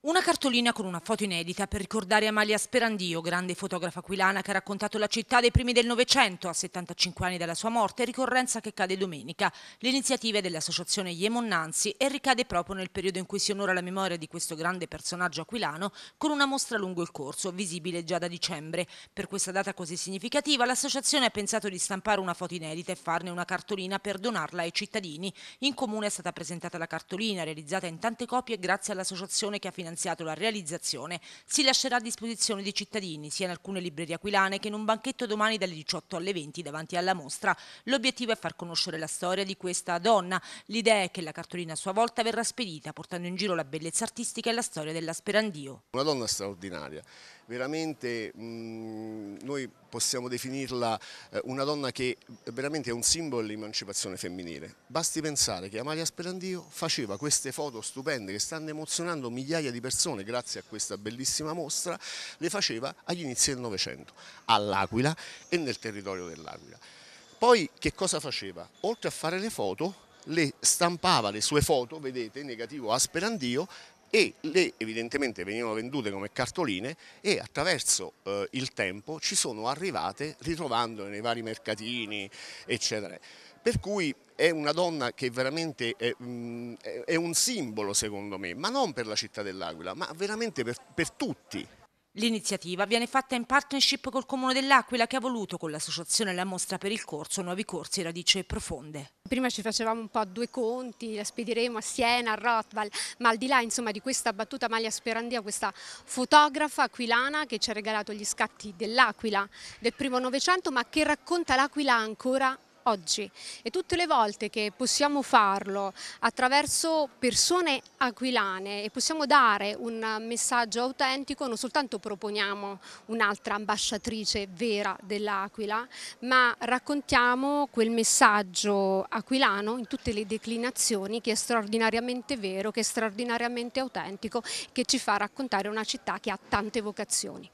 Una cartolina con una foto inedita per ricordare Amalia Sperandio, grande fotografa aquilana che ha raccontato la città dei primi del Novecento, a 75 anni dalla sua morte, ricorrenza che cade domenica. L'iniziativa è dell'associazione Yemon Nanzi e ricade proprio nel periodo in cui si onora la memoria di questo grande personaggio aquilano con una mostra lungo il corso, visibile già da dicembre. Per questa data così significativa, l'associazione ha pensato di stampare una foto inedita e farne una cartolina per donarla ai cittadini. In comune è stata presentata la cartolina, realizzata in tante copie grazie all'associazione che ha finanziato finanziato la realizzazione, si lascerà a disposizione dei cittadini sia in alcune librerie aquilane che in un banchetto domani dalle 18 alle 20 davanti alla mostra. L'obiettivo è far conoscere la storia di questa donna. L'idea è che la cartolina a sua volta verrà spedita portando in giro la bellezza artistica e la storia della Sperandio. Una donna straordinaria veramente mh, noi possiamo definirla eh, una donna che veramente è un simbolo dell'emancipazione femminile. Basti pensare che Amalia Sperandio faceva queste foto stupende che stanno emozionando migliaia di persone grazie a questa bellissima mostra, le faceva agli inizi del Novecento, all'Aquila e nel territorio dell'Aquila. Poi che cosa faceva? Oltre a fare le foto, le stampava le sue foto, vedete, negativo a Sperandio, e le evidentemente venivano vendute come cartoline e attraverso eh, il tempo ci sono arrivate ritrovandole nei vari mercatini eccetera. Per cui è una donna che veramente è, mm, è un simbolo secondo me, ma non per la città dell'Aquila, ma veramente per, per tutti. L'iniziativa viene fatta in partnership col Comune dell'Aquila che ha voluto con l'associazione La Mostra per il Corso nuovi corsi radice profonde. Prima ci facevamo un po' due conti, la spediremo a Siena, a Rothwall, ma al di là insomma, di questa battuta Maglia Sperandia, questa fotografa aquilana che ci ha regalato gli scatti dell'Aquila del primo Novecento ma che racconta l'Aquila ancora oggi e tutte le volte che possiamo farlo attraverso persone aquilane e possiamo dare un messaggio autentico non soltanto proponiamo un'altra ambasciatrice vera dell'Aquila ma raccontiamo quel messaggio aquilano in tutte le declinazioni che è straordinariamente vero, che è straordinariamente autentico che ci fa raccontare una città che ha tante vocazioni.